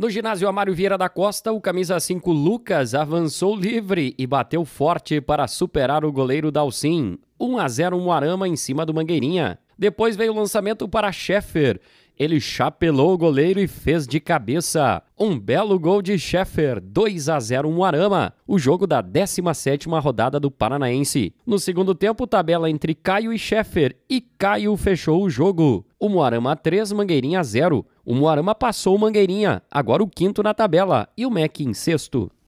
No ginásio Amário Vieira da Costa, o camisa 5 Lucas avançou livre e bateu forte para superar o goleiro Dalcin. 1 a 0 Moarama em cima do Mangueirinha. Depois veio o lançamento para Sheffer. Ele chapelou o goleiro e fez de cabeça. Um belo gol de Sheffer, 2 a 0 Moarama, o jogo da 17ª rodada do Paranaense. No segundo tempo, tabela entre Caio e Sheffer e Caio fechou o jogo o Moarama a 3, Mangueirinha a 0. O Moarama passou o Mangueirinha, agora o quinto na tabela, e o MEC em sexto.